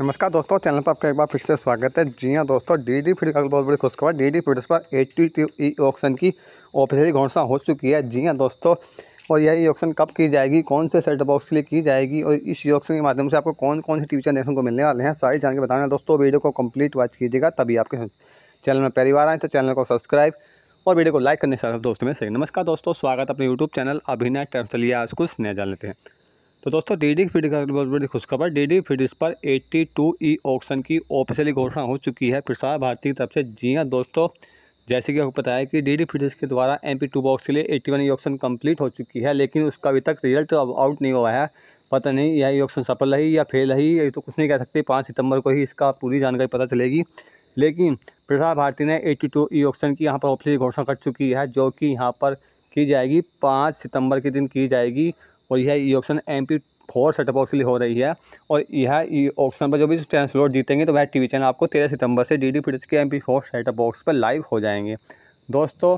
नमस्कार दोस्तों चैनल पर आपका एक बार फिर से स्वागत है जी हाँ दोस्तों डी डी फील्ड का बहुत बड़ी खुशखबर डी डी फील्ड्स पर टी टी ई ऑक्शन की ऑफिशियल घोषणा हो चुकी है जी हाँ दोस्तों और यह ई ऑक्शन कब की जाएगी कौन से सेट बॉक्स के लिए की जाएगी और इस ऑक्शन के माध्यम से आपको कौन कौन से टीचर देखने को मिलने वाले हैं सारी जानकारी बताना दोस्तों वीडियो को कम्प्लीट वॉच कीजिएगा तभी आपके चैनल में पहली बार आए तो चैनल को सब्सक्राइब और वीडियो को लाइक करने से दोस्तों में सही नमस्कार दोस्तों स्वागत अपने यूट्यूब चैनल अभिनय टेम्सलिया आज कुछ नया जान लेते हैं तो दोस्तों डीडी फीड का बहुत बड़ी खुशखबर डीडी फीड पर 82 ई ऑक्शन की ऑफिशियली घोषणा हो चुकी है प्रसार भारती की तरफ से जी हाँ दोस्तों जैसे कि आपको पता है कि डी डी फीडर्स के द्वारा एम पी टू बॉक्स के लिए eighty one E option complete हो चुकी है लेकिन उसका अभी तक रिजल्ट अब आउट नहीं हुआ है पता नहीं यह ऑप्शन सफल रही या फेल रही ये तो कुछ नहीं कह सकते पाँच सितंबर को ही इसका पूरी जानकारी पता चलेगी लेकिन प्रसार भारती ने एट्टी टू ई ऑप्शन की यहाँ पर ऑफिशियली घोषणा कर चुकी है जो कि यहाँ पर की जाएगी पाँच सितंबर के दिन की जाएगी और यह option M P four setup box के लिए हो रही है और यह ऑप्शन पर जो भी चैनल जीतेंगे तो वह वी चैनल आपको तेरह सितंबर से डी डी फिटर्स के M P four setup box पर लाइव हो जाएंगे दोस्तों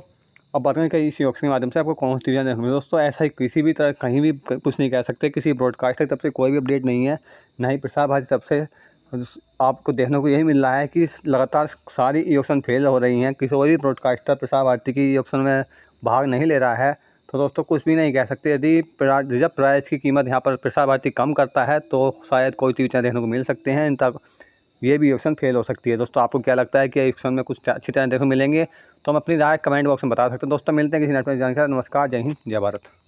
अब बात करें कि इस ऑप्शन के माध्यम से आपको कौन सी टीवी चैनल देखने दोस्तों ऐसा ही किसी भी तरह कहीं भी कुछ नहीं कह सकते किसी ब्रॉडकास्टर की तरफ से कोई भी अपडेट नहीं है ना ही प्रसार भारती तरफ से आपको देखने को यही मिल रहा है कि लगातार सारी ई ऑप्शन फेल हो रही हैं किसी और भी ब्रॉडकास्टर प्रसार भारती की ई ऑप्शन में भाग नहीं ले रहा है तो दोस्तों कुछ भी नहीं कह सकते यदि रिजर्व प्राइस की कीमत यहाँ पर प्रसार भारती कम करता है तो शायद कोई चीज़ें देखने को मिल सकते हैं इन तक ये भी ऑप्शन फेल हो सकती है दोस्तों आपको क्या लगता है कि ऑप्शन में कुछ अच्छी तरह देखने मिलेंगे तो हम अपनी राय कमेंट बॉक्स में बता सकते हैं दोस्तों मिलते हैं किसी नेटवर्क जानकारी नमस्कार जय हिंद जय भारत